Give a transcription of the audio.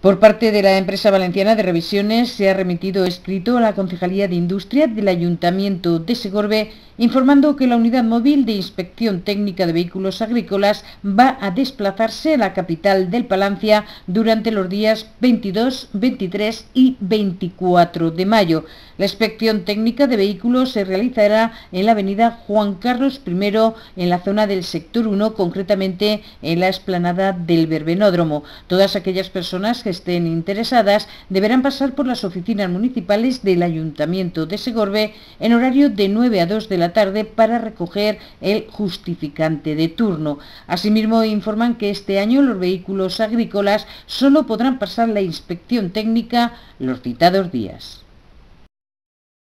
Por parte de la empresa valenciana de revisiones se ha remitido escrito a la Concejalía de Industria del Ayuntamiento de Segorbe informando que la unidad móvil de inspección técnica de vehículos agrícolas va a desplazarse a la capital del Palancia durante los días 22, 23 y 24 de mayo. La inspección técnica de vehículos se realizará en la avenida Juan Carlos I, en la zona del sector 1, concretamente en la explanada del Verbenódromo. Todas aquellas personas que estén interesadas deberán pasar por las oficinas municipales del Ayuntamiento de Segorbe en horario de 9 a 2 de la tarde para recoger el justificante de turno. Asimismo, informan que este año los vehículos agrícolas solo podrán pasar la inspección técnica los citados días.